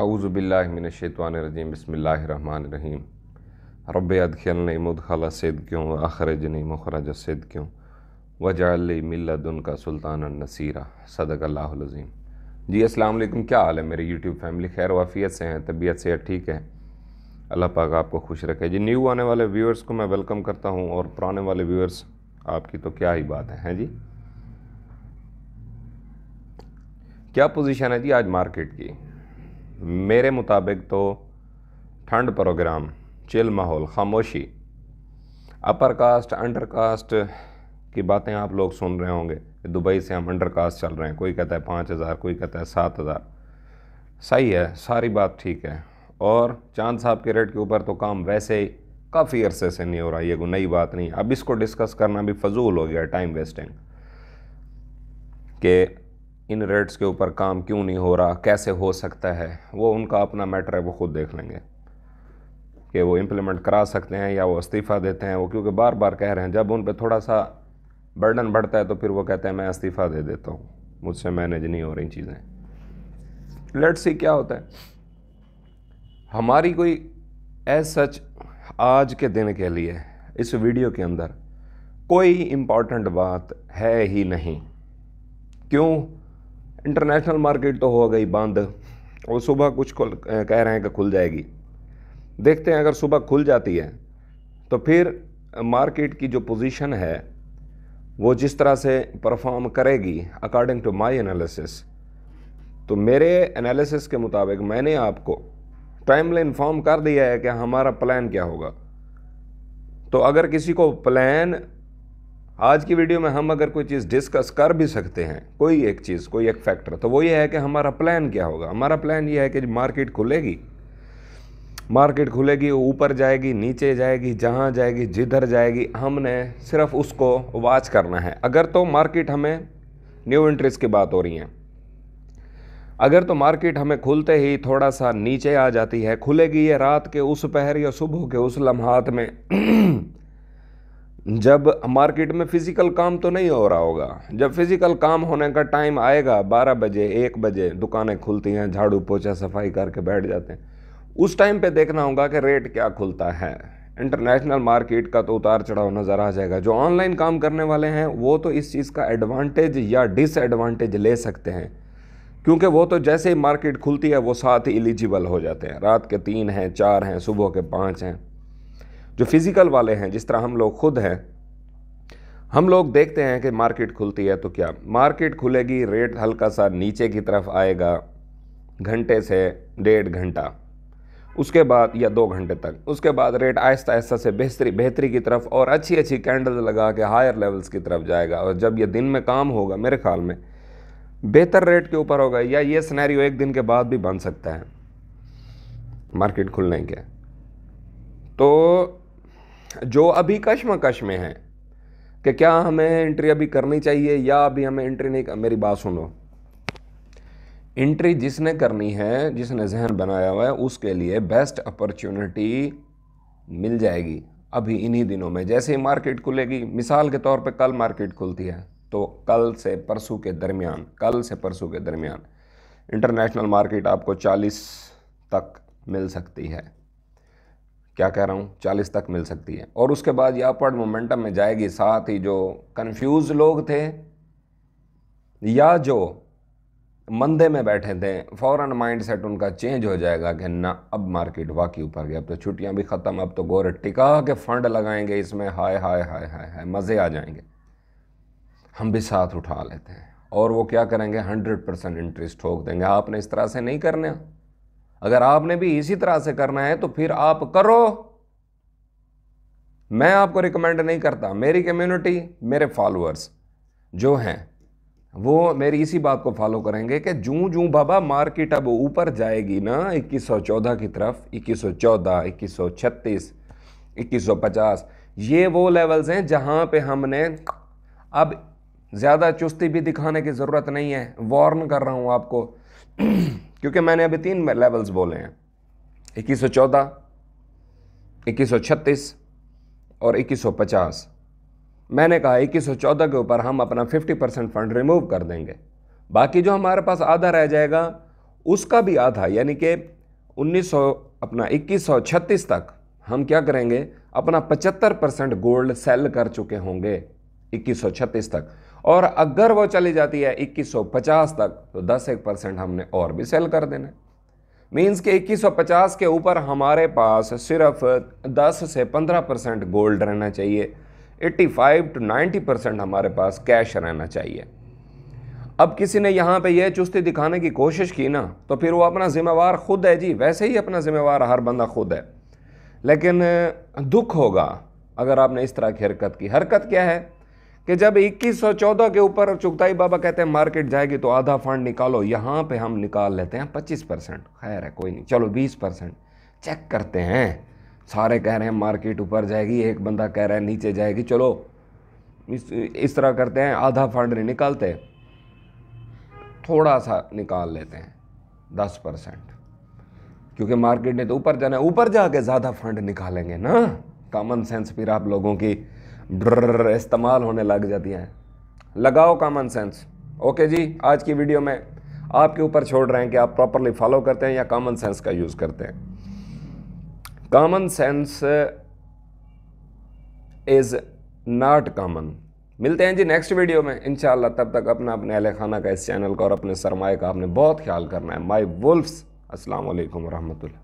आऊज़बिल्लिनशैतवानरजीम बसमीम रब अदखलने मुदखला सद क्यों नहीं मुखरज सद क्यों वजाल मिल्लुन का सुल्तान नसीरा अल्लाज़ीम जी अस्सलाम वालेकुम क्या हाल है मेरी यूट्यूब फैमिली खैर वाफ़ियत से हैं तबीयत से ठीक है अल्लाह पाक आपको खुश रखे जी न्यू आने वाले व्यूअर्स को मैं वेलकम करता हूँ और पुराने वाले व्यूअर्स आपकी तो क्या ही बात है हैं जी क्या पोजीशन है जी आज मार्केट की मेरे मुताबिक तो ठंड प्रोग्राम चिल माहौल खामोशी अपर कास्ट अंडर कास्ट की बातें आप लोग सुन रहे होंगे दुबई से हम अंडर कास्ट चल रहे हैं कोई कहता है पाँच हज़ार कोई कहता है सात हज़ार सही है सारी बात ठीक है और चांद साहब के रेट के ऊपर तो काम वैसे ही काफ़ी अरसे से नहीं हो रहा ये कोई नई बात नहीं अब इसको डिस्कस करना भी फजूल हो गया टाइम वेस्टिंग के इन रेट्स के ऊपर काम क्यों नहीं हो रहा कैसे हो सकता है वो उनका अपना मैटर है वो ख़ुद देख लेंगे कि वो इम्प्लीमेंट करा सकते हैं या वो इस्तीफ़ा देते हैं वो क्योंकि बार बार कह रहे हैं जब उन पर थोड़ा सा बर्डन बढ़ता है तो फिर वो कहते हैं मैं इस्तीफ़ा दे देता हूँ मुझसे मैनेज नहीं हो रही चीज़ें लेट्स सी क्या होता है हमारी कोई एज सच आज के दिन के लिए इस वीडियो के अंदर कोई इम्पॉर्टेंट बात है ही नहीं क्यों इंटरनेशनल मार्केट तो हो गई बंद और सुबह कुछ कह रहे हैं कि खुल जाएगी देखते हैं अगर सुबह खुल जाती है तो फिर मार्केट की जो पोजीशन है वो जिस तरह से परफॉर्म करेगी अकॉर्डिंग टू माय एनालिसिस तो मेरे एनालिसिस के मुताबिक मैंने आपको टाइमली इन्फॉर्म कर दिया है कि हमारा प्लान क्या होगा तो अगर किसी को प्लान आज की वीडियो में हम अगर कोई चीज़ डिस्कस कर भी सकते हैं कोई एक चीज़ कोई एक फैक्टर तो वो ये है कि हमारा प्लान क्या होगा हमारा प्लान ये है कि मार्केट खुलेगी मार्केट खुलेगी ऊपर जाएगी नीचे जाएगी जहाँ जाएगी जिधर जाएगी हमने सिर्फ उसको वाच करना है अगर तो मार्केट हमें न्यू इंटरेस्ट की बात हो रही है अगर तो मार्केट हमें खुलते ही थोड़ा सा नीचे आ जाती है खुलेगी ये रात के उस पहर या सुबह के उस लम्हात में जब मार्केट में फ़िज़िकल काम तो नहीं हो रहा होगा जब फ़िज़िकल काम होने का टाइम आएगा बारह बजे एक बजे दुकानें खुलती हैं झाड़ू पोछा सफाई करके बैठ जाते हैं उस टाइम पे देखना होगा कि रेट क्या खुलता है इंटरनेशनल मार्केट का तो उतार चढ़ाव नज़र आ जाएगा जो ऑनलाइन काम करने वाले हैं वो तो इस चीज़ का एडवांटेज या डिसएडवांटेज ले सकते हैं क्योंकि वो तो जैसे ही मार्केट खुलती है वो साथ ही एलिजिबल हो जाते हैं रात के तीन हैं चार हैं सुबह के पाँच हैं जो फिज़िकल वाले हैं जिस तरह हम लोग खुद हैं हम लोग देखते हैं कि मार्केट खुलती है तो क्या मार्केट खुलेगी रेट हल्का सा नीचे की तरफ आएगा घंटे से डेढ़ घंटा उसके बाद या दो घंटे तक उसके बाद रेट आहिस्ता आहिस्ता से बेहतरी बेहतरी की तरफ और अच्छी अच्छी कैंडल लगा के हायर लेवल्स की तरफ जाएगा और जब ये दिन में काम होगा मेरे ख्याल में बेहतर रेट के ऊपर होगा या ये सिनेरियो एक दिन के बाद भी बन सकता है मार्केट खुलने के तो जो अभी कश्मकश में हैं कि क्या हमें एंट्री अभी करनी चाहिए या अभी हमें एंट्री नहीं कर... मेरी बात सुनो एंट्री जिसने करनी है जिसने जहन बनाया हुआ है उसके लिए बेस्ट अपॉर्चुनिटी मिल जाएगी अभी इन्हीं दिनों में जैसे ही मार्केट खुलेगी मिसाल के तौर पे कल मार्केट खुलती है तो कल से परसों के दरमियान कल से परसों के दरमियान इंटरनेशनल मार्केट आपको 40 तक मिल सकती है क्या कह रहा हूँ चालीस तक मिल सकती है और उसके बाद ये अपवर्ड मोमेंटम में जाएगी साथ ही जो कन्फ्यूज लोग थे या जो मंदे में बैठे थे फ़ौरन माइंड सेट उनका चेंज हो जाएगा कि ना अब मार्केट वाकई ऊपर गया अब तो छुट्टियां भी ख़त्म अब तो गोरे टिका के फंड लगाएंगे इसमें हाय हाय हाय हाय हाय मज़े आ जाएंगे हम भी साथ उठा लेते हैं और वो क्या करेंगे हंड्रेड परसेंट इंटरेस्ट ठोक देंगे आपने इस तरह से नहीं करना अगर आपने भी इसी तरह से करना है तो फिर आप करो मैं आपको रिकमेंड नहीं करता मेरी कम्युनिटी मेरे फॉलोअर्स जो हैं वो मेरी इसी बात को फॉलो करेंगे कि जूं जूं बाबा मार्केट अब ऊपर जाएगी ना 2114 की तरफ 2114 2136 2150 ये वो लेवल्स हैं जहां पे हमने अब ज़्यादा चुस्ती भी दिखाने की ज़रूरत नहीं है वार्न कर रहा हूँ आपको क्योंकि मैंने अभी तीन लेवल्स बोले हैं इक्कीस सौ चौदह इक्कीस सौ छत्तीस और इक्कीस सौ पचास मैंने कहा इक्कीस सौ चौदह के ऊपर हम अपना फिफ्टी परसेंट फंड रिमूव कर देंगे बाकी जो हमारे पास आधा रह जाएगा उसका भी आधा यानी कि उन्नीस सौ अपना इक्कीस सौ छत्तीस तक हम क्या करेंगे अपना पचहत्तर परसेंट गोल्ड सेल कर चुके होंगे इक्कीस सौ छत्तीस तक और अगर वो चली जाती है 2150 तक तो 10 एक परसेंट हमने और भी सेल कर देना है मीन्स के 2150 के ऊपर हमारे पास सिर्फ 10 से 15 परसेंट गोल्ड रहना चाहिए 85 टू 90 परसेंट हमारे पास कैश रहना चाहिए अब किसी ने यहाँ पे यह चुस्ती दिखाने की कोशिश की ना तो फिर वो अपना ज़िम्मेवार खुद है जी वैसे ही अपना ज़िम्मेवार हर बंदा खुद है लेकिन दुख होगा अगर आपने इस तरह की हरकत की हरकत क्या है कि जब 2114 के ऊपर चुगताई बाबा कहते हैं मार्केट जाएगी तो आधा फंड निकालो यहाँ पे हम निकाल लेते हैं 25 परसेंट खैर है कोई नहीं चलो 20 परसेंट चेक करते हैं सारे कह रहे हैं मार्केट ऊपर जाएगी एक बंदा कह रहा है नीचे जाएगी चलो इस इस तरह करते हैं आधा फंड नहीं निकालते थोड़ा सा निकाल लेते हैं दस परसेंट क्योंकि मार्केट ने तो ऊपर जाना है ऊपर जाके ज़्यादा फंड निकालेंगे ना कॉमन सेंस फिर आप लोगों की ड्र इस्तेमाल होने लग जाती हैं लगाओ कॉमन सेंस ओके जी आज की वीडियो में आपके ऊपर छोड़ रहे हैं कि आप प्रॉपरली फॉलो करते हैं या कॉमन सेंस का यूज़ करते हैं common sense is not common मिलते हैं जी नेक्स्ट वीडियो में इन तब तक अपना अपने अहल खाना का इस चैनल का और अपने सरमाए का आपने बहुत ख्याल करना है माई वुल्फ्स असलकम वरहमल